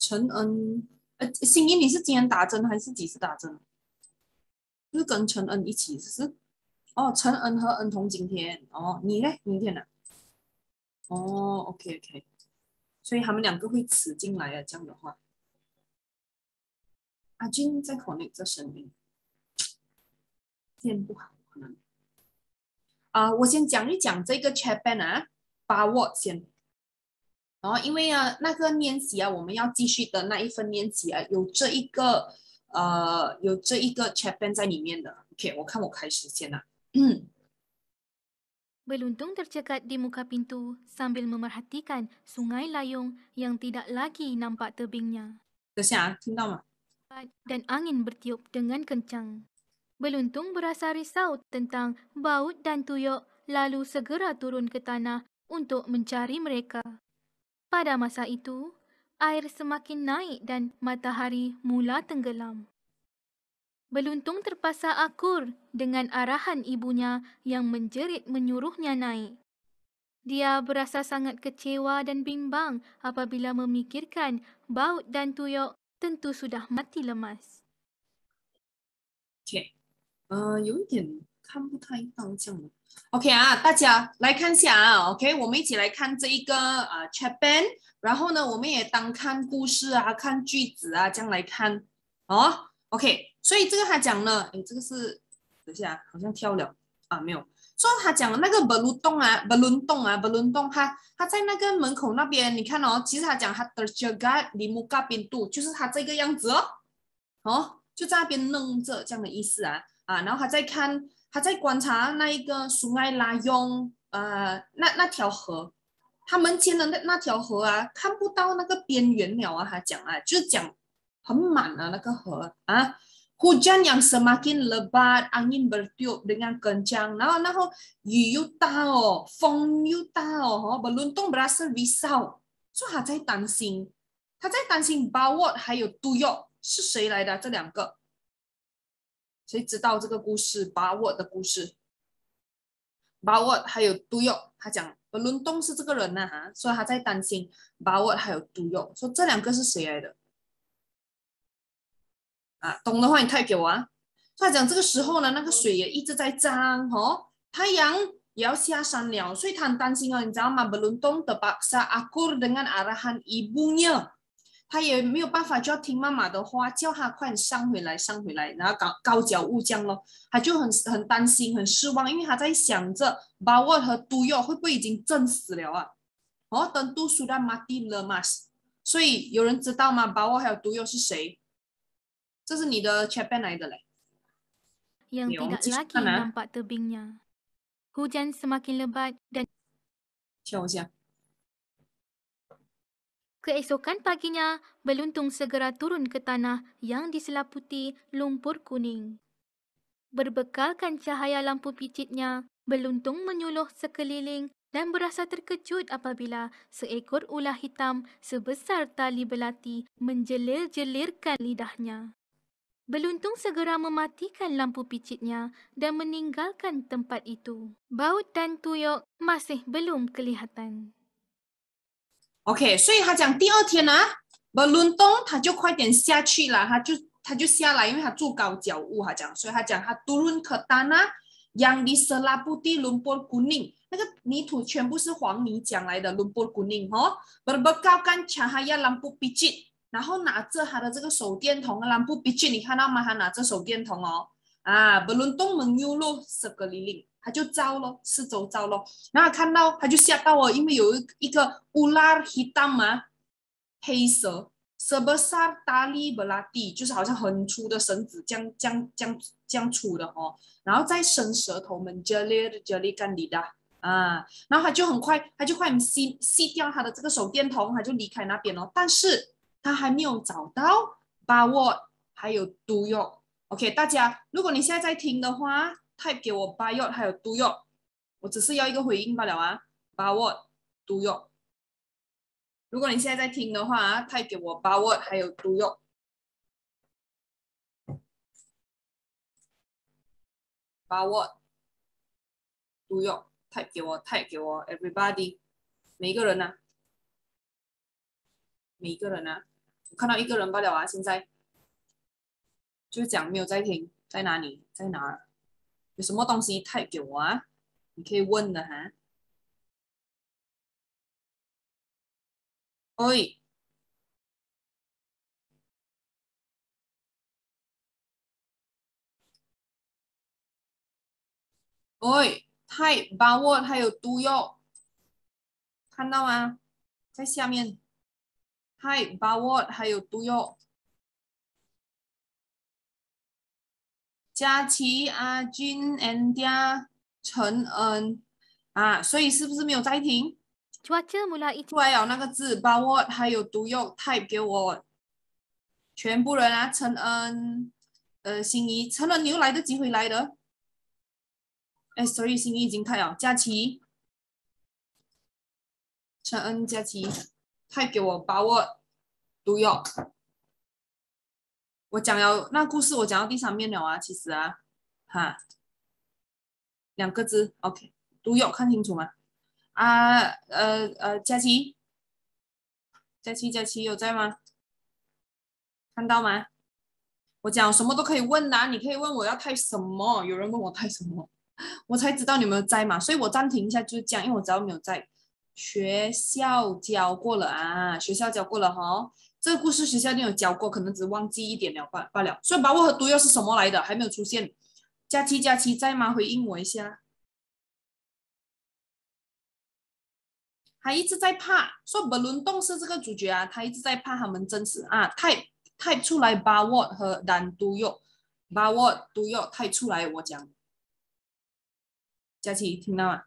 陈恩，呃，心怡，你是今天打针还是几时打针？是跟陈恩一起是？哦，陈恩和恩彤今天，哦，你呢？明天呢？哦，OK OK，所以他们两个会辞进来啊，这样的话。阿军在考虑在声音，天不好，可能。啊，我先讲一讲这个 c h a p b e r 啊，把握先。然后因为啊，那个念习啊，我们要继续的那一份念习啊，有这一个呃，有这一个 chapter 在里面的。OK，我看我开始先啦、啊。Beluntung tercekat di muka pintu sambil memerhatikan sungai layung yang tidak lagi nampak tebingnya. Dan angin bertiup dengan kencang. Beluntung berasa risau tentang baut dan tuyok lalu segera turun ke tanah untuk mencari mereka. Pada masa itu, air semakin naik dan matahari mula tenggelam. Beluntung terpaksa akur dengan arahan ibunya yang menjerit menyuruhnya naik. Dia berasa sangat kecewa dan bimbang apabila memikirkan baut dan tuyok tentu sudah mati lemas. Cik, uh, eh, 有一点看不太到这样的 OK 啊，大家来看一下啊，OK，我们一起来看这一个啊 c h a p a e d 然后呢，我们也当看故事啊，看句子啊，这样来看哦。OK，所以这个他讲呢，哎，这个是，等下好像跳了啊，没有。说他讲了那个 b a l o n 啊 b a l o n 啊 b a l u o n 他他在那个门口那边，你看哦，其实他讲他 t e r j g a di muka 就是他这个样子哦，哦，就在那边弄着这样的意思啊啊，然后他在看。他在观察那一个苏埃拉用，呃，那那条河，他们建的那那条河啊，看不到那个边缘鸟啊，他讲啊，就是讲很满啊那个河啊。Hujan yang semakin lebat, angin bertuap dengan kencang，然后然后雨又大哦，风又大哦，不 luntung berasa risau，说他在担心，他在担心巴沃还有都约是谁来的这两个。谁知道这个故事？把 w 的故事，把 w 还有 do 他讲布伦东是这个人呐，所以他在担心把 w 还有 do 说这两个是谁来的？啊，懂的话你太给我啊。他讲这个时候呢，那个水也一直在涨哦，太阳也要下山了，所以他很担心哦，你知道吗？布伦东的巴萨阿古尔跟阿拉汉伊布约。他也没有办法，就要听妈妈的话，叫他快上回来，上回来，然后高高脚误降咯，他就很很担心，很失望，因为他在想着巴沃和杜药会不会已经震死了啊？哦，等杜苏丹马蒂勒嘛，所以有人知道吗？巴沃还有杜药是谁？这是你的 chapter 来的嘞。你看哪？跳一下。Keesokan paginya, beluntung segera turun ke tanah yang diselaputi lumpur kuning. Berbekalkan cahaya lampu picitnya, beluntung menyuluh sekeliling dan berasa terkejut apabila seekor ular hitam sebesar tali belati menjelir-jelirkan lidahnya. Beluntung segera mematikan lampu picitnya dan meninggalkan tempat itu. Baut dan tuyok masih belum kelihatan. O.K. 所以他讲第二天呢，不轮动他就快点下去啦，他就他就下来，因为他住高脚屋，他讲，所以他讲他 turunka tanah yang diselaputi lumpur kuning，那个泥土全部是黄泥浆来的，lumpur kuning 哈。berbekalkan cahaya lampu pijit，然后拿着他的这个手电筒，lampu pijit，你看到吗？他拿着手电筒哦，啊，berundung menyuluh sekeliling。他就招咯，四周招咯。然后看到他就吓到哦，因为有一一个乌拉黑道嘛，黑蛇，subsa d a l i b l a i 就是好像很粗的绳子，将将将将粗的哦。然后再伸舌头们，这里这里干里的啊。然后他就很快，他就快吸吸掉他的这个手电筒，他就离开那边了，但是他还没有找到把握还有 d o you OK，大家，如果你现在在听的话。太给我巴沃，还有杜沃，我只是要一个回应罢了啊。巴沃，杜沃。如果你现在在听的话，太给我把沃，还有杜沃。巴沃，杜沃。太给我，太给我，everybody，每一个人呢？每一个人呢？我看到一个人罢了啊，现在就讲没有在听，在哪里，在哪儿？有什么东西太给我啊？你可以问的哈。喂，喂，泰把握还有毒药，看到吗？在下面。泰把握还有毒药。佳琪、阿君、Andia、陈恩啊，所以是不是没有暂停？一出来有那个字，把我还有毒药太给我全部人啊，陈恩、呃，心仪，陈恩牛来得及回来的，哎，所以心仪已经太了，佳琪、陈恩、佳琪太给我把我毒药。我讲了那故事，我讲到第三面了啊，其实啊，哈，两个字，OK，都有看清楚吗？啊，呃呃，佳琪，佳琪佳琪有在吗？看到吗？我讲什么都可以问呐，你可以问我要开什么，有人问我开什么，我才知道有没有在嘛，所以我暂停一下就是这样，因为我知道没有在。学校教过了啊，学校教过了哈。这个故事学校你有教过，可能只忘记一点了，罢罢了。所以把握和毒药是什么来的，还没有出现。佳期佳期在吗？回应我一下。还一直在怕，说本轮洞是这个主角啊，他一直在怕他们真实啊，太太出来把握和但毒药，把握毒药太出来，我讲。佳期听到吗？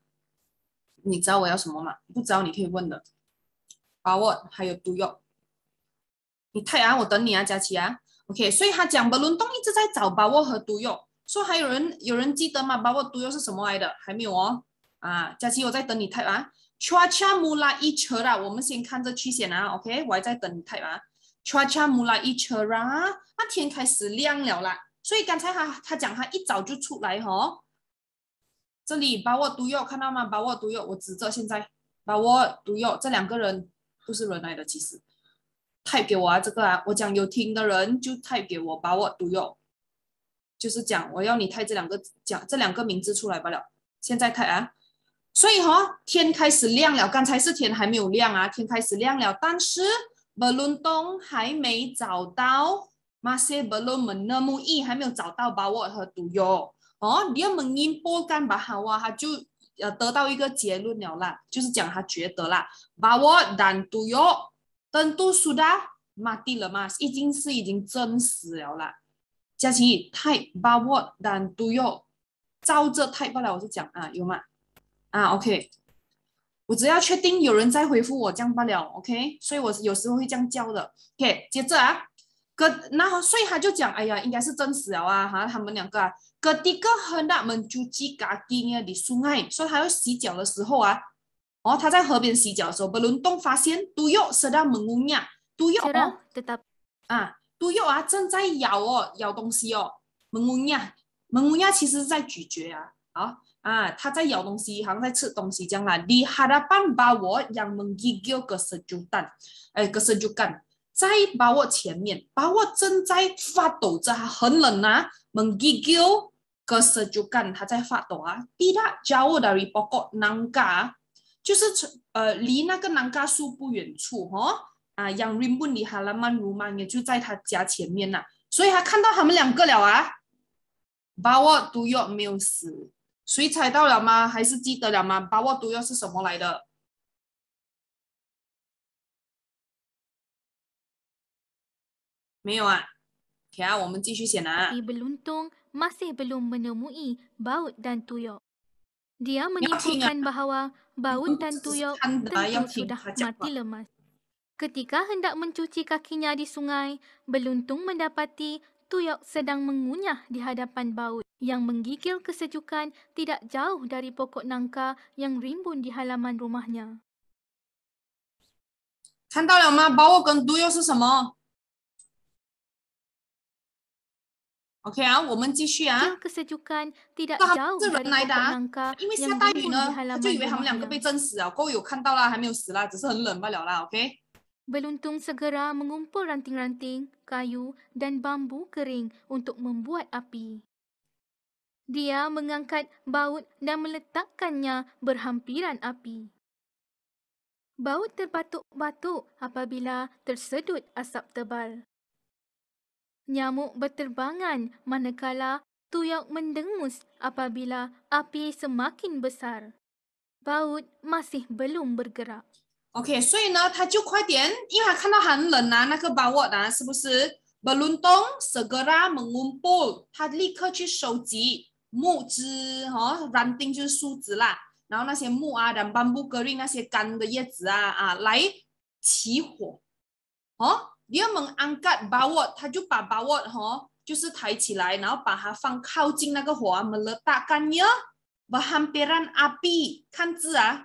你知道我要什么吗？不知道你可以问的。把握还有毒药。你太阳，我等你啊，佳琪啊，OK，所以他讲，的伦敦一直在找把握和独药。说还有人有人记得吗？把握独药是什么来的？还没有哦，啊，佳琪，我在等你太阳。恰恰木拉一车啦，我们先看这曲线啊，OK，我还在等你太阳。恰恰木拉一车啦，那天开始亮了啦，所以刚才他他讲他一早就出来哈，这里把握独药看到吗？把握独药，我指着现在，把握独药这两个人都是人来的，其实。太给我啊，这个啊，我讲有听的人就太给我。把我读 w 就是讲我要你太这两个讲这两个名字出来罢了。现在太啊，所以哈天开始亮了，刚才是天还没有亮啊，天开始亮了，但是 balun o n g 还没找到，masih belum m n e m u i 还没有找到把 a 和读 o 哦你要猛音波干 g 好啊，p 他就呃得到一个结论了啦，就是讲他觉得啦把 a h w a d o yo。tentu sudah mati lemas, 已经是已经真死了啦。佳琪太把 t 但都 bawa dan t u y 太不了我就讲啊，有吗？啊，OK。我只要确定有人在回复我这样罢了，OK。所以我有时候会这样叫的，OK。接着啊，个，那所以他就讲，哎呀，应该是真死了啊，哈，他们两个。啊，哥，t i k a hendak m e n c 说他要洗脚的时候啊。哦他在河边洗脚的时候被人动发现毒药射到蒙姑娘毒药啊毒药啊正在咬哦咬东西哦蒙姑娘蒙姑娘其实是在咀嚼啊啊他在咬东西好像在吃东西将啦。你害怕把我让蒙鸡丢给神就蛋哎，可是就干在把我前面把我正在发抖这还很冷呐蒙鸡丢可是就干他在发抖啊逼他加我的微博搞南尬就是从呃离那个南嘎树不远处哈啊，Yang i m u n i h a l a m a n m 也就在他家前面呐，所以他看到他们两个了啊。b a 毒药 u 没有死，谁猜到了吗？还是记得了吗 b a 毒药 t u y 是什么来的？没有啊，好，我们继续写呢。Dia mengingatkan bahawa dan tuyuk tentu sudah mati lemas. Ketika hendak mencuci kakinya di sungai, beluntung mendapati tuyuk sedang mengunyah di hadapan baut yang menggigil kesejukan tidak jauh dari pokok nangka yang rimbun di halaman rumahnya. 看到了吗？把我跟毒药是什么？Kan Okay 啊，我们继续啊。这个是就看，这个是人来的啊。因为下大雨呢，他就以为他们两个被震死了。过后有看到啦，还没有死啦，只是很冷罢了啦。OK。Beluntung segera mengumpul ranting-ranting, kayu dan bambu kering untuk membuat api. Dia mengangkat baut dan meletakkannya berhampiran api. Baut terbatuk-batuk apabila tersedut asap tebal. Nyamuk berterbangan manakala tuyuk mendengus apabila api semakin besar. Baut masih belum bergerak. Okey, so ini dia dia cepat dia, ia kan dah nah, nak baut dah, sebab beruntung segera mengumpul, dia segera ke sokji mu zi, ranting itu su lah. Lalu nasi mu dan bambu kering, nasi kan de ye zi ah, ah, lai qi huo. Ha? Huh? dia mengangkat bawot, tajuk pak bawa bawot, ha, jadi dia tarik ke atas, lalu dia letakkan ke dekat api, meletakkannya berhampiran api. Lihat tulisan.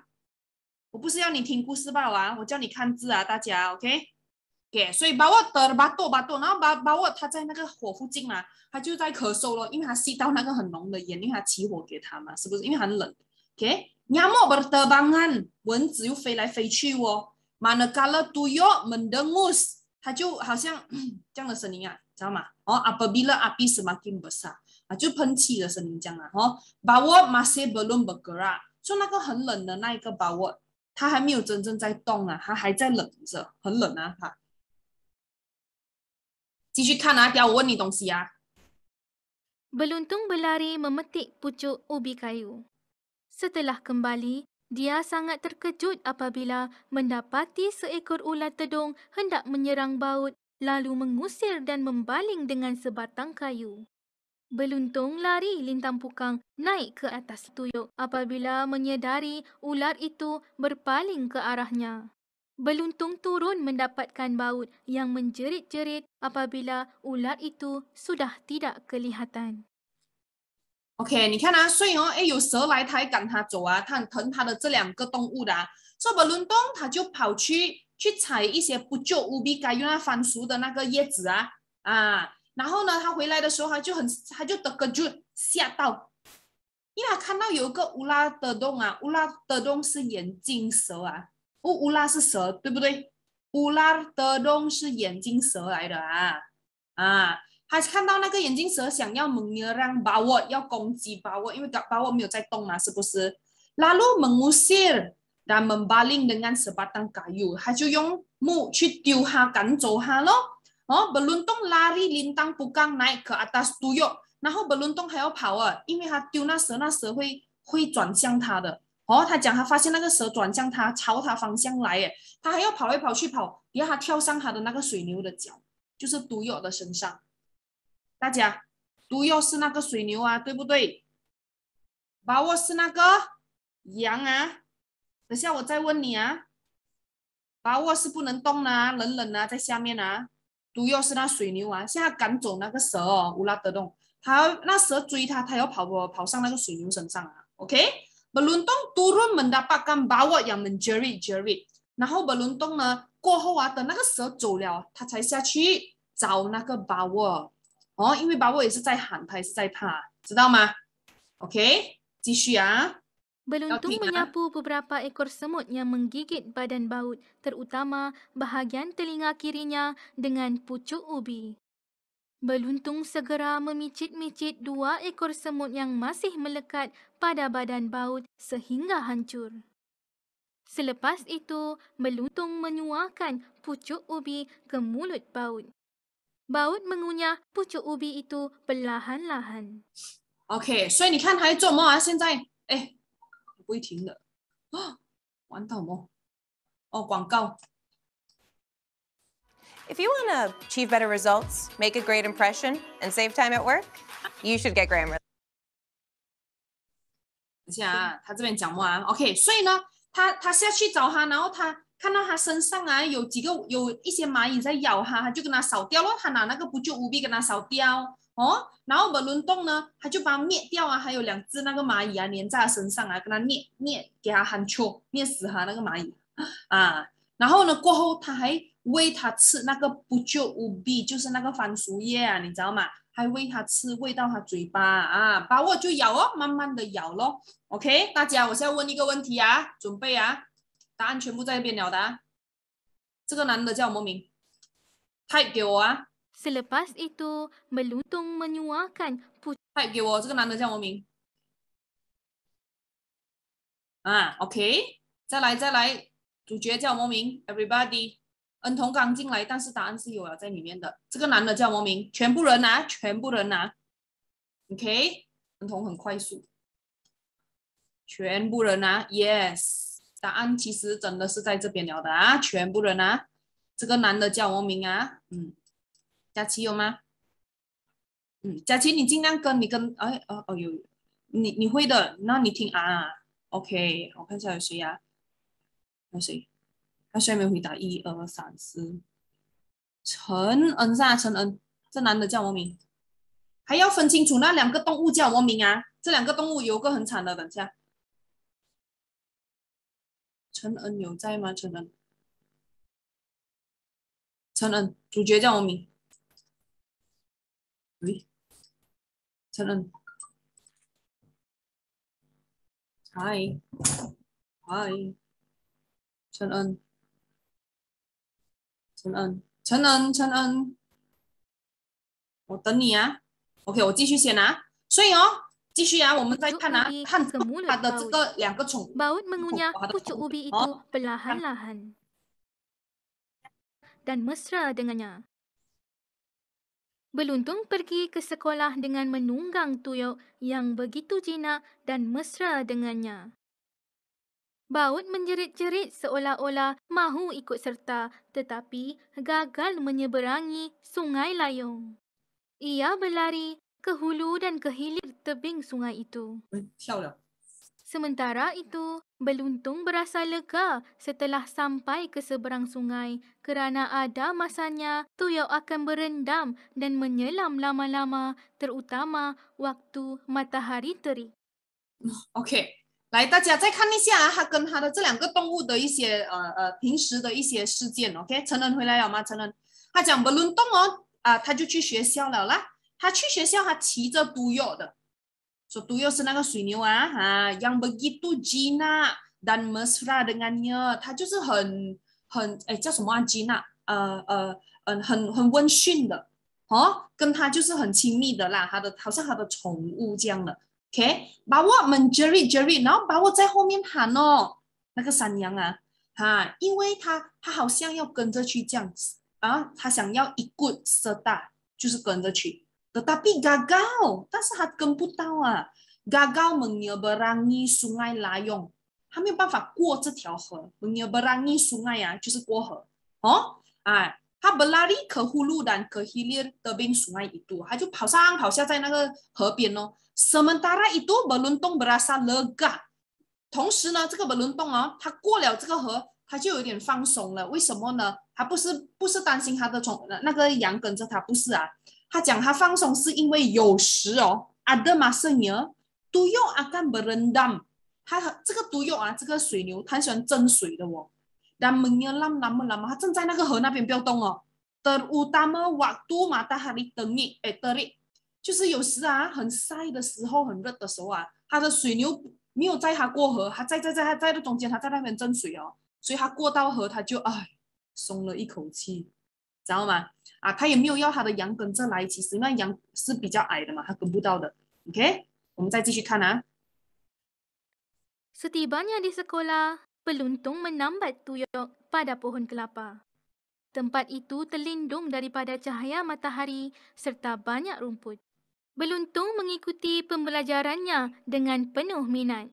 Saya bukan nak anda dengar cerita, saya suruh anda lihat tulisan, semua okey? Okay, 所以把我的把剁把剁，然后把把我他在那个火附近嘛，他就在咳嗽了，因为他吸到那个很浓的烟，因为他起火给他嘛，是不是？因为很冷。Okay, nyamuk berterbangan, 蚊子又飞来飞去哦。Manakala tuyo mendengus, 他就好像 这样的声音啊，知道吗？哦，阿爸比了阿比是马金不沙，他就喷气了声音讲啊，吼，巴沃马塞不伦不格啊，就那个很冷的那一个巴沃，他还没有真正在动啊，他还在冷着，很冷啊，他。继续看哪一条？我问你东西啊。Beluntung berlari memetik pucuk ubi kayu setelah kembali. Dia sangat terkejut apabila mendapati seekor ular tedung hendak menyerang baut lalu mengusir dan membaling dengan sebatang kayu. Beluntung lari lintang pukang naik ke atas tuyuk apabila menyedari ular itu berpaling ke arahnya. Beluntung turun mendapatkan baut yang menjerit-jerit apabila ular itu sudah tidak kelihatan. OK，你看他以哦，哎，有蛇来，他还赶他走啊，他很疼他的这两个动物的。啊。说不伦东，他就跑去去采一些不就无比该用来番熟的那个叶子啊啊。然后呢，他回来的时候，他就很他就得个就吓到，因为他看到有一个乌拉的洞啊，乌拉的洞是眼镜蛇啊，乌乌拉是蛇，对不对？乌拉的洞是眼镜蛇来的啊啊。他看到那个眼镜蛇想要蒙牛让把沃要攻击把沃，因为把沃没有在动嘛是不是拉入蒙古西尔干蒙巴林的安斯巴登噶油他就用木去丢它赶走它喽哦本伦东拉力林丹布刚奈克阿达斯都有然后本伦东还要跑啊因为他丢那蛇那蛇会会转向他的哦他讲他发现那个蛇转向他朝他方向来耶他还要跑来跑去跑你要他跳上他的那个水牛的脚就是毒药的身上大家，毒药是那个水牛啊，对不对？把握是那个羊啊。等下我再问你啊。把握是不能动啦，冷冷啊，在下面啊。毒药是那水牛啊，现在赶走那个蛇。哦，乌拉德东，他那蛇追他，他要跑跑上那个水牛身上啊。o k b 轮 l u n t o n 干 u r u n m e n d a a k a n y j e r j e r y 然后 b 轮 l u n o n 呢过后啊，等那个蛇走了，他才下去找那个把握。哦，因为 bubble 也是在喊，他也是在怕，知道吗？OK，继续啊。Beluntung menyapu beberapa ekor semut yang menggigit badan baut, terutama bahagian telinga kirinya dengan pucuk ubi. Beluntung segera memicit-micit dua ekor semut yang masih melekat pada badan baut sehingga hancur. Selepas itu, Beluntung menyuahkan pucuk ubi ke mulut baut. Baut mengunyah pucuk ubi itu perlahan-lahan. OK，所以你看还做梦啊？现在，哎，不会停的啊！玩到梦哦，广告。If you want to achieve better results, make a great impression, and save time at work, you should get grammar. 等一下，他这边讲完。OK，所以呢，他他是要去找他，然后他看到他身上啊，有几个有一些蚂蚁在咬他，他就跟他扫掉了，他拿那个不救五笔跟他扫掉，哦，然后本轮洞呢，他就把它灭掉啊，还有两只那个蚂蚁啊，粘在他身上啊，跟他灭灭，给他喊出灭死他那个蚂蚁啊，然后呢过后他还喂他吃那个不救五笔，就是那个番薯叶啊，你知道吗？还喂他吃，喂到他嘴巴啊，把我就咬哦，慢慢的咬咯。o k 大家我现在问一个问题啊，准备啊。答案全部在一边了。的、案，这个男的叫什么名？派给我啊！Selesai itu melutung menyuakan put. 派给我，这个男的叫什么名？啊，OK，再来再来，主角叫什么名？Everybody，恩童刚进来，但是答案是有了在里面的。这个男的叫什么名？全部人拿，全部人拿，OK，恩童很快速，全部人拿，Yes。答案其实真的是在这边聊的啊，全部人啊，这个男的叫王明名啊？嗯，佳琪有吗？嗯，佳琪你尽量跟你跟，哎哦哦有，你你会的，那你听啊，OK，我看一下有谁呀？还有谁？他下面没回答？一二三四，陈恩上，陈恩，这男的叫王明，名？还要分清楚那两个动物叫王明名啊？这两个动物有个很惨的，等下。陈恩有在吗？陈恩，陈恩，主角叫我名？喂，陈恩，嗨，嗨，陈恩，陈恩，陈恩，陈恩，我等你啊！OK，我继续写啊，所以哦。继续啊，我们再看啊，看它的这个两个宠物，它的宠物哦，看看。dan mesra dengannya. Beluntung pergi ke sekolah dengan menunggang tuyuk yang begitu jinak dan mesra dengannya. Baut menjerit-jerit seolah-olah mahu ikut serta tetapi gagal menyeberangi sungai layung. Ia berlari ke hulu dan ke hilir tebing sungai itu. Sementara itu, beluntung berasa lega setelah sampai ke seberang sungai kerana ada masanya tuyau akan berendam dan menyelam lama-lama terutama waktu matahari terik. Okay. 来，大家再看一下、啊、他跟他的这两个动物的一些呃呃平时的一些事件。OK，成人回来了吗？成人，他讲不能动哦，啊、呃，他就去学校了啦。他去学校，他骑着独药的，说独药是那个水牛啊，哈，yang begitu Gina dan mesra dengannya，他就是很很哎叫什么啊，Gina，呃呃嗯，很很温驯的，哦，跟他就是很亲密的啦，他的好像他的宠物这样的，OK，把我们 Jerry Jerry，然后把我在后面喊哦，那个山羊啊，哈，因为他他好像要跟着去这样子啊，他想要一棍子打，就是跟着去。Tetapi gagal. Tak sehat gempu tahu ah. Gagal menyeberangi sungai layong. Dia tak boleh lewat sungai ini. Menyeberangi sungai ah, itu adalah lewat. Oh, dia berlari ke hulu dan ke hilir tebing sungai itu. Dia jadi berlari ke hulu dan ke hilir Sementara itu, beruntung berasa lega. 同时呢，这个轮动哦，他过了这个河，他就有点放松了。为什么呢？他不是不是担心他的虫，那个羊跟着他，不是啊，他讲他放松是因为有时哦，ada masin ya, do y o akan berendam？他这个 do y 啊，这个水牛他喜欢蒸水的哦。da mnyalam n a m a m a 他正在那个河那边不要动哦。terutama waktu matahari t e t e r i 就是有时啊，很晒的时候，很热的时候啊，他的水牛没有载他过河，他在在在在在中间，他在那边蒸水哦，所以他过到河他就哎松了一口气，知道吗？啊，他也没有要他的羊跟着来，其实那羊是比较矮的嘛，他跟不到的。OK，我们再继续看啊。Setibanya di sekolah, peluntung menambat tuyuk pada pohon kelapa. Tempat itu terlindung daripada cahaya matahari serta banyak rumput. Beluntung mengikuti pembelajarannya dengan penuh minat.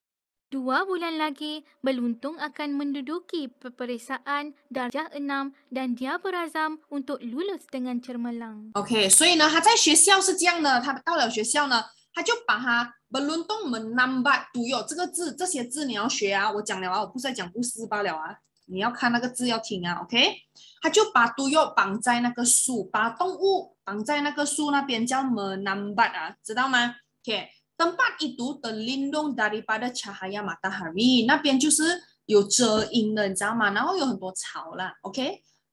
Dua bulan lagi, Beluntung akan menduduki peperiksaan darjah enam dan dia berazam untuk lulus dengan cermelang. Okay, so ini, dia di sekolah seperti ini. Dia dah lulus sekolah, dia dah Beluntung menambat tuyo. Ini kata, ini kata yang anda harus belajar. Saya dah cakap, saya bukan cakap bukan sebab lah. Anda harus lihat kata itu, harus dengar. Okay? Dia dah letak tuyo di pohon. Dia dah letak binatang di pohon. Dia dah letak menambat. Tahu ha. tak? Okay tempat itu terlindung daripada cahaya matahari. Nampian justru yu zhe ying de, ni zama, nao yu hentuo cao la, ok?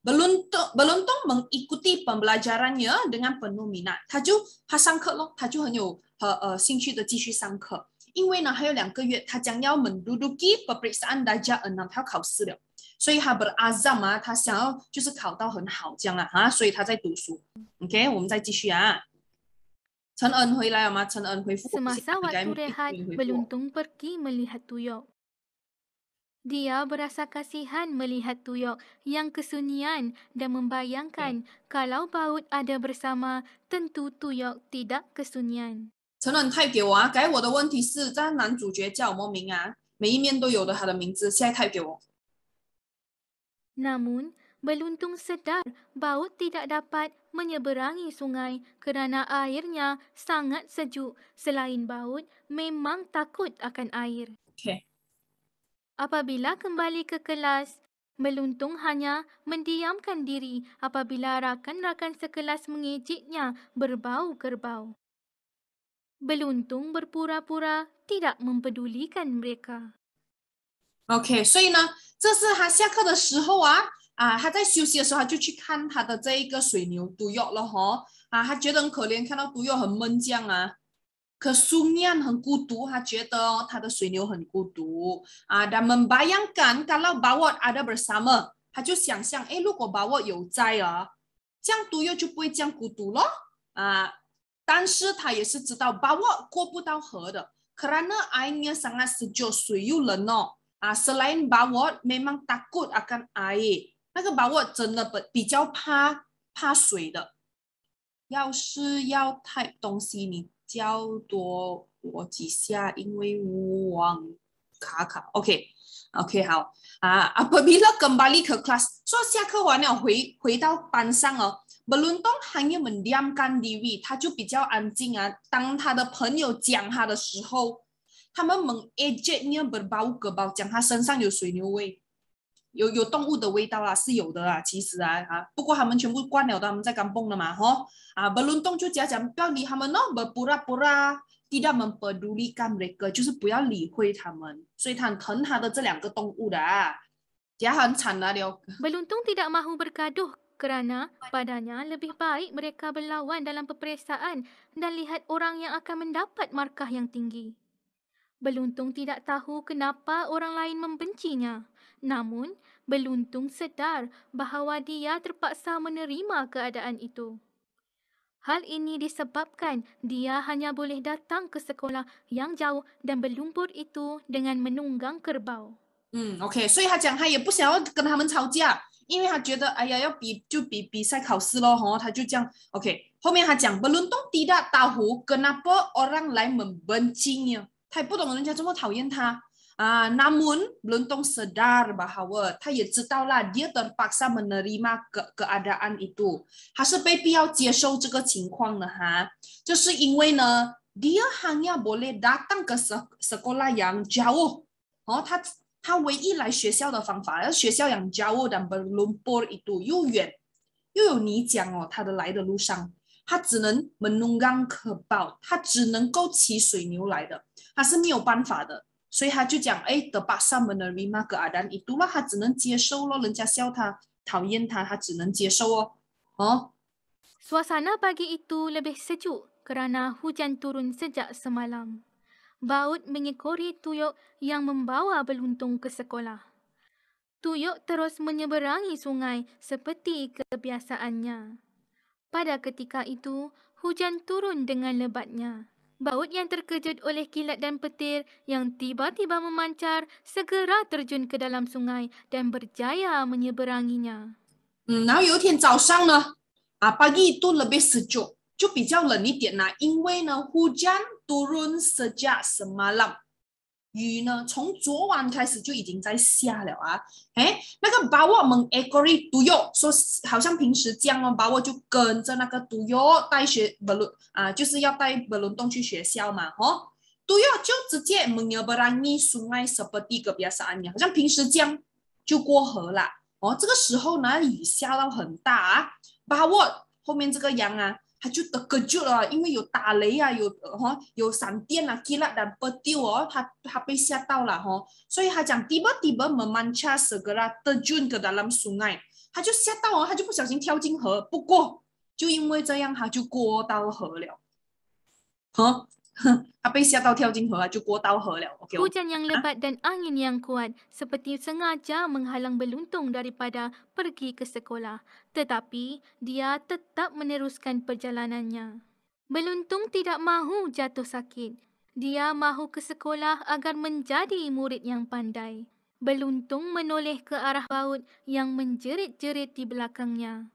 Beluntung, beluntung mengikuti pembelajarannya dengan penuh minat. Ta ju pasang ha ke lo, ta ju henyu he, ha, he, ha, singcu de jishu sang ke. Inwe na, hayo liang ke yue, ta jang yao menduduki peperiksaan dajah enam, ta yu kao si liu. So yu ha berazam, ah, ta siang yu, jisuh kao dao hen hao jang la, ah, ha? So yu ta zai du su. Ok, wun zai jishu ya. Ah. Chan An Hui Lai Amat Chan An Hui Semasa kan? waktu rehat, beluntung pergi melihat Tuyok. Dia berasa kasihan melihat Tuyok yang kesunyian dan membayangkan yeah. kalau baut ada bersama, tentu Tuyok tidak kesunyian. Chan An Tai give Ah, Gai Wo De Wen Ti Si, Zan Nan Mo Ming Ah, Mei Yi Mian Do Yo De beluntung sedar baut tidak dapat menyeberangi sungai kerana airnya sangat sejuk. Selain baut, memang takut akan air. Okay. Apabila kembali ke kelas, Beluntung hanya mendiamkan diri apabila rakan-rakan sekelas mengejeknya berbau kerbau. Beluntung berpura-pura tidak mempedulikan mereka. Okay, so ini, this is 啊，他在休息的时候，他就去看他的这一个水牛毒药了哈。啊，他觉得很可怜，看到毒药很闷酱啊。可苏念很孤独，他觉得哦，他的水牛很孤独啊。他 a m b a y a n g k a n kalau bawot ada bersama，他就想象，哎，如果 bawot 有在啊，这样毒药就不会这样孤独咯。啊。但是他也是知道 bawot 过不到河的，kerana airnya sangat sejuk, sejuk lenok。啊，selain bawot memang takut akan air。那个把我真的不比较怕怕水的，要是要太东西你教多我几下，因为我忘卡卡。OK OK 好啊啊，不比了跟巴力克 class 说下课，完了回回到班上哦。不论动行业们点干的味，他就比较安静啊。当他的朋友讲他的时候，他们门 A 杰尼不包个包讲他身上有水牛味。有有动物的味道啦，是有的啦，其实啊啊，不过他们全部关了的，他们在干蹦了嘛，吼啊，不论动就家讲不要理他们哦，不不啦不啦，滴他们不独立干那个，就是不要理会他们，所以他很疼他的这两个动物的啊，也很惨啊了。Beluntung tidak mahu bergaduh kerana padanya lebih baik mereka berlawan dalam peperiksaan dan lihat orang yang akan mendapat markah yang tinggi. Beluntung tidak tahu kenapa orang lain membencinya. Namun, beluntung sedar bahawa dia terpaksa menerima keadaan itu. Hal ini disebabkan dia hanya boleh datang ke sekolah yang jauh dan berlumpur itu dengan menunggang kerbau. Hmm, okay. So, dia cakap dia tak nak dengan mereka berjaya. 因为他觉得，哎呀，要比就比比赛考试咯，吼，他就这样，OK。后面他讲，belum tong tidak tahu kenapa orang lain membencinya. membencinya，他也不懂人家这么讨厌他。啊，但门布朗东，adar，bahawa，他也知道啦，他被迫接受这个情况的哈，就是因为呢，他只能够来学校养家哦，他他唯一来学校的方法，而学校养家的，他只有远又有泥浆哦，他的来的路上，他只能 menunggang kerbau，他只能够骑水牛来的，他是没有办法的。所以他就讲，哎，the bus summer 的 remark 阿丹，伊读了他只能接受咯，人家笑他，讨厌他，他只能接受哦，哦。Suasana pagi itu lebih sejuk kerana hujan turun sejak semalam. Baut mengekori tuyuk yang membawa beluntung ke sekolah. Tuyuk terus menyeberangi sungai seperti kebiasaannya. Pada ketika itu, hujan turun dengan lebatnya. Baut yang terkejut oleh kilat dan petir yang tiba-tiba memancar segera terjun ke dalam sungai dan berjaya menyeberanginya. Hmm, nah, yu tian zao shang le. Ah, pagi itu lebih sejuk. Cukup lebih sejuk. Cukup lebih sejuk. Cukup lebih sejuk. Cukup lebih sejuk. 雨呢，从昨晚开始就已经在下了啊！哎，那个 agree do you 说，好像平时这样哦，把我就跟着那个 you 带学伯伦啊，就是要带伯伦东去学校嘛，you 就直接蒙尼布拉尼苏奈什伯蒂格比亚萨尼好像平时这样就过河了。哦，这个时候呢，雨下到很大啊！把握后面这个羊啊。他就得个救了，因为有打雷啊，有哈、哦、有闪电啊，吉拉丹波丢哦，他他被吓到了哈、哦，所以他讲迪巴迪巴门曼恰舍格拉德俊格达拉姆苏奈，他就吓到哦，他就不小心跳进河，不过就因为这样，他就过到河了，哈、哦，他被吓到跳进河，他就过到河了。Okay, Hujan yang lebat dan angin yang kuat seperti sengaja menghalang beluntung daripada pergi ke sekolah tetapi dia tetap meneruskan perjalanannya. Beluntung tidak mahu jatuh sakit. Dia mahu ke sekolah agar menjadi murid yang pandai. Beluntung menoleh ke arah baut yang menjerit-jerit di belakangnya.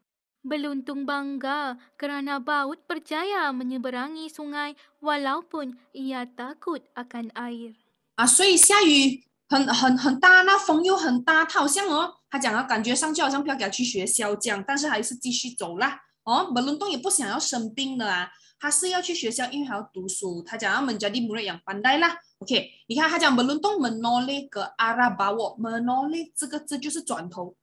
Beluntung bangga kerana baut berjaya menyeberangi sungai walaupun ia takut akan air. Ah, 啊，所以下雨很很很大，那风又很大，他好像哦，他讲啊，感觉上去好像不要给他去学校这样，但是还是继续走啦。哦，门伦东也不想要生病的啊，他是要去学校，因为还要读书。他讲啊，门加蒂姆瑞养班带啦，OK，你看他讲门伦东门诺累个阿拉巴沃门诺累，这个字就是转头，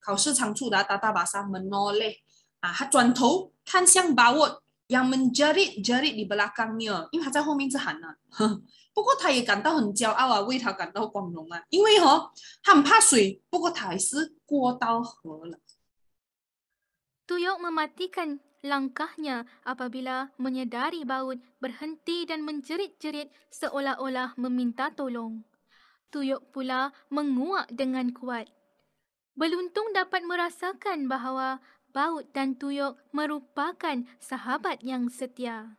考试常出的达达巴沙门诺累啊，他转头看向巴沃。yang menjerit-jerit di belakangnya, ini dia di belakang. hanya. Tapi dia juga merasa sangat bangga, merasa sangat beruntung. Kerana dia takut air, tapi dia juga terlalu berat. Tuyok mematikan langkahnya apabila menyedari baut berhenti dan menjerit-jerit seolah-olah meminta tolong. Tuyok pula menguak dengan kuat. Beluntung dapat merasakan bahawa baut dan tuyuk merupakan sahabat yang setia.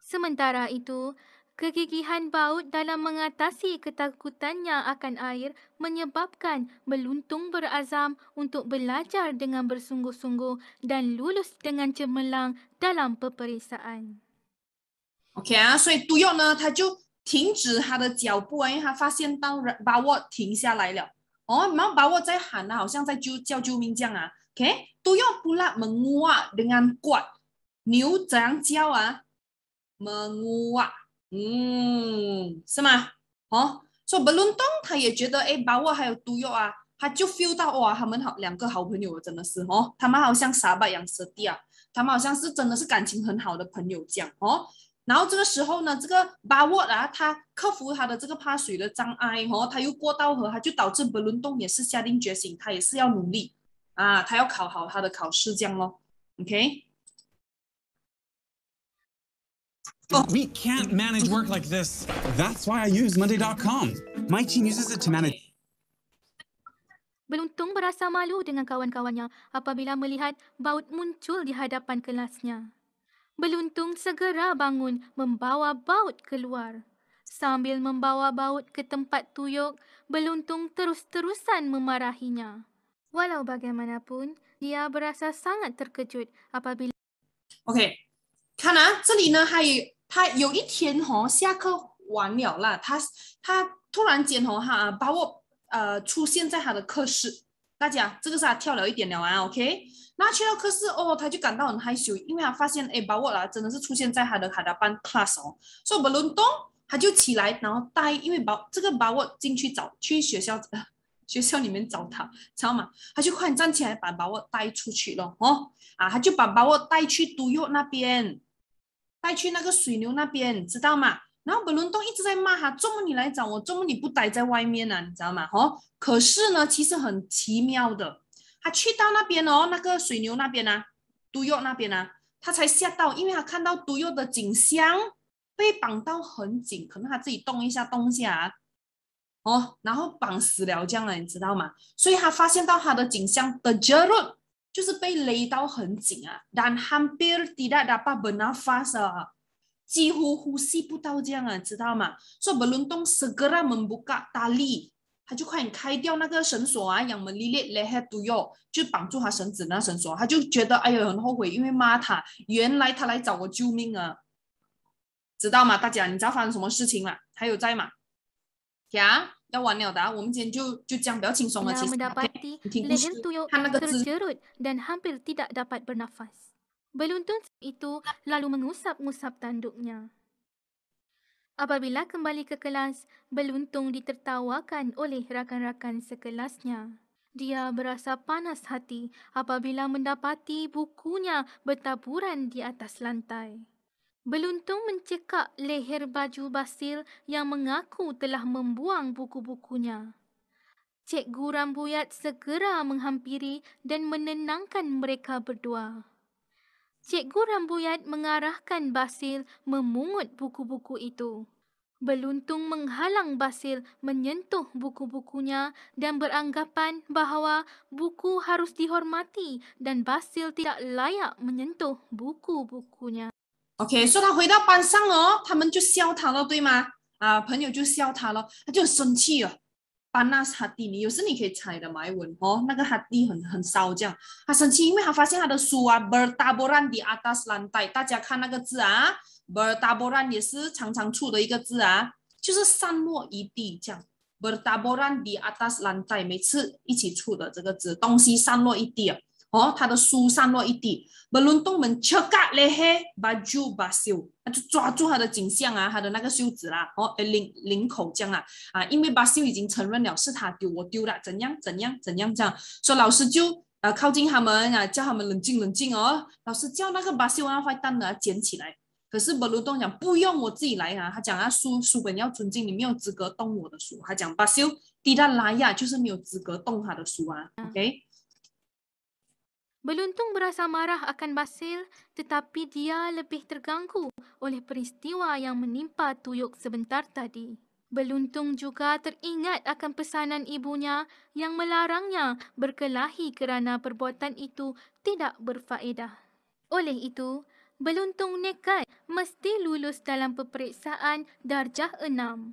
Sementara itu, kegigihan baut dalam mengatasi ketakutannya akan air menyebabkan beluntung berazam untuk belajar dengan bersungguh-sungguh dan lulus dengan cemerlang dalam peperiksaan. Okey, ah, so tuyuk ni, dia tu 停止他的脚步啊，因为他发现到把我停下来了。哦，然后把我在喊啊，好像在救叫救命这样啊。OK，杜永扑拉，enguak dengan u t n h a n g j a a menguak，嗯，是吗？哦，说布伦东，他也觉得，哎，巴沃还有杜永啊，他就 feel 到哇，他们好两个好朋友，真的是哦，他们好像沙巴养蛇地他们好像是真的是感情很好的朋友讲哦。然后这个时候呢，这个巴沃啊，他克服他的这个怕水的障碍哦，他又过到河，他就导致布伦东也是下定决心，他也是要努力。啊，他要考好他的考试，这样咯。OK。We can't manage work like this. That's why I use Monday.com. My team uses it to manage. Beruntung berasa malu dengan kawan-kawannya apabila melihat baut muncul di hadapan kelasnya. Beruntung segera bangun membawa baut keluar. Sambil membawa baut ke tempat tuyuk, Beruntung terus-terusan memarahinya. O.K. 看啊，这里呢，他有他有一天哈下课完了啦，他他突然间哈把我呃出现在他的课室，大家这个是他跳了一点了啊，O.K. 那去到课室哦，他就感到很害羞，因为他发现哎把我了真的是出现在他的他的班 class 哦，所以我们轮动他就起来然后带，因为把这个把我进去找去学校。学校里面找他，知道吗？他就快站起来把把我带出去了，哦，啊，他就把把我带去毒药那边，带去那个水牛那边，知道吗？然后本伦东一直在骂他，中午你来找我，中午你不待在外面呢，你知道吗？哦，可是呢，其实很奇妙的，他去到那边哦，那个水牛那边啊，毒药那边啊，他才吓到，因为他看到毒药的景象被绑到很紧，可能他自己动一下一下、啊。哦，然后绑死了这样了，你知道吗？所以他发现到他的颈项的肌肉就是被勒到很紧啊，Dan hamper tidak dapat bernafas，几乎呼吸不到这样啊，知道吗？所以 Belitung segera membuka tali，他就快点开掉那个绳索啊，yang menilit leher u o 就绑住他绳子那绳索，他就觉得哎哟，很后悔，因为骂他原来他来找我救命啊，知道吗？大家你知道发生什么事情了？还有在吗？呀，要完了的、啊，我们今天就就这样，比较轻松了。其实，okay, 听故事，他那个字，dan hampir tidak dapat bernafas。Beluntun itu lalu mengusap-ngusap tanduknya. Apabila kembali ke kelas, Beluntung ditertawakan oleh rakan-rakan sekelasnya. Dia berasa panas hati apabila mendapati bukunya bertaburan di atas lantai. Beluntung mencekak leher baju Basil yang mengaku telah membuang buku-bukunya. Cikgu Rambuyat segera menghampiri dan menenangkan mereka berdua. Cikgu Rambuyat mengarahkan Basil memungut buku-buku itu. Beluntung menghalang Basil menyentuh buku-bukunya dan beranggapan bahawa buku harus dihormati dan Basil tidak layak menyentuh buku-bukunya. OK，说他回到班上哦，他们就笑他了，对吗？啊，朋友就笑他了，他就生气了。班纳哈蒂尼，有时你可以猜的埋文哦。那个哈蒂很很骚，这样他生气，因为他发现他的书啊 b e r t a b o r a n di atas lantai，大家看那个字啊 b e r t a b o r a n 也是常常错的一个字啊，就是散落一地这样 b e r t a b o r a n di atas lantai，每次一起出的这个字，东西散落一地。哦，他的书散落一地。b e r u n t u 嘿，把 m 把 n c 那就抓住他的颈项啊，他的那个袖子啦。哦，领领口这样啊，啊，因为 b a 已经承认了是他丢，我丢了，怎样怎样怎样这样。说老师就啊靠近他们啊，叫他们冷静冷静哦。老师叫那个巴西文 u 坏蛋的捡起来。可是 b 鲁东讲不用，我自己来啊，他讲啊书书本要尊敬，你没有资格动我的书。他讲巴西 s u d 亚就是没有资格动他的书啊。OK。Beluntung berasa marah akan Basil tetapi dia lebih terganggu oleh peristiwa yang menimpa Tuyuk sebentar tadi. Beluntung juga teringat akan pesanan ibunya yang melarangnya berkelahi kerana perbuatan itu tidak berfaedah. Oleh itu, Beluntung nekat mesti lulus dalam peperiksaan darjah enam.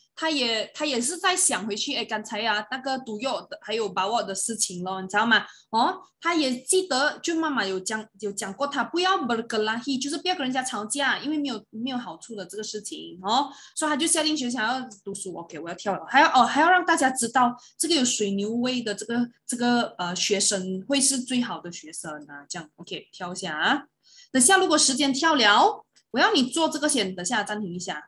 他也他也是在想回去，哎，刚才呀，那个毒药还有把握的事情咯，你知道吗？哦，他也记得，就妈妈有讲有讲过，他不要不啦，他就是不要跟人家吵架，因为没有没有好处的这个事情哦。所以他就下定决心要读书。OK，我要跳了，还要哦还要让大家知道，这个有水牛味的这个这个呃学生会是最好的学生啊。这样 OK，跳一下啊。等下如果时间跳了，我要你做这个先，等下暂停一下。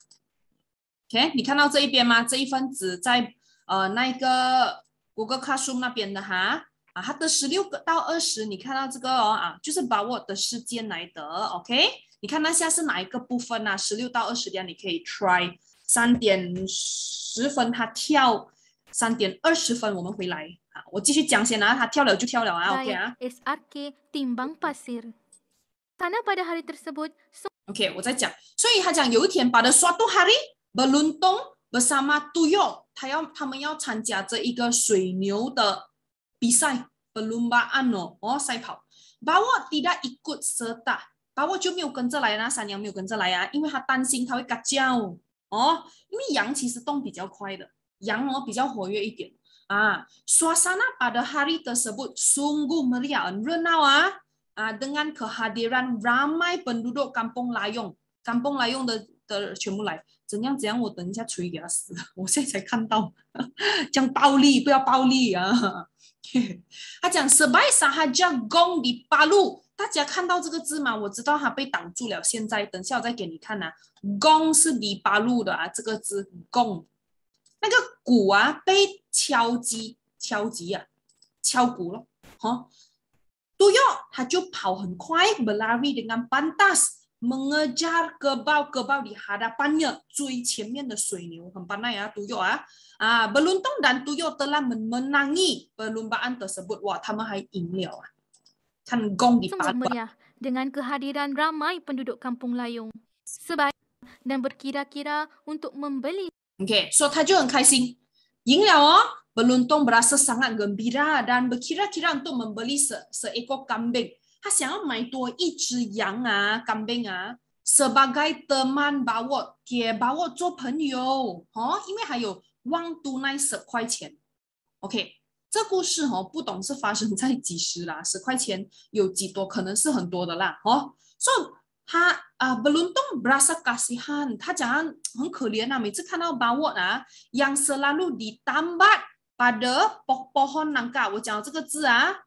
OK，你看到这一边吗？这一份纸在呃那个 Google Classroom 那边的哈啊，它的十六个到二十，你看到这个哦啊，就是把我的时间来得 OK，你看那下是哪一个部分呐？十六到二十点，你可以 try 三点十分他跳，三点二十分我们回来啊，我继续讲先，然他跳了就跳了啊，OK 啊。s k e timbang pasir, karena pada hari tersebut. OK，我在讲，所以他讲有一天把 a 刷都 hari。beluntung bersama tuyul, tuyul，他要他们要参加这一个水牛的比赛，perlumbaan 哦哦赛跑。bawa tidak ikut serta bawa 就没有跟着来那山羊没有跟着来啊，因为他担心他会嘎叫哦，因为羊其实动比较快的，羊哦比较活跃一点啊。suasana pada hari tersebut sungguh meriah re nao 啊啊，dengan kehadiran ramai penduduk kampung layong kampung layong 的的全部来。怎样怎样？我等一下锤给他死！我现在才看到，这样暴力不要暴力啊！他讲 s u r i 失败，他讲攻的八路，大家看到这个字吗？我知道他被挡住了，现在等下我再给你看呐。攻是八路的啊，这个字攻。那个鼓啊，被敲击，敲击啊，敲鼓了。好，都要他就跑很快，belar dengan pantas。mengejar kebau-kebau di hadapannya. Cui cermin de sui niu. Hempanai ya, ah, tuyo ah, Ah, beluntung dan tuyo telah menangi perlumbaan tersebut. Wah, tamah hai ing liao. kan gong di patah. Dengan kehadiran ramai penduduk kampung layung. Sebaik dan berkira-kira untuk membeli. Okay, so tajuk yang kaising. Ying liao, ah, beluntung berasa sangat gembira dan berkira-kira untuk membeli se seekor kambing. 他想要买多一只羊啊，干冰啊，sebagai teman bawa dia bawa 做朋友，哦，因为还有 one do n 万都那十块钱，OK，这故事哦，不懂是发生在几时啦？十块钱有几多？可能是很多的啦，哦，所以他啊，belum dong b e r a s a k a s i h a n 他讲很可怜啊，每次看到 bawa 啊，yang selalu ditambah pada p o h o n naga，n k 我讲这个字啊。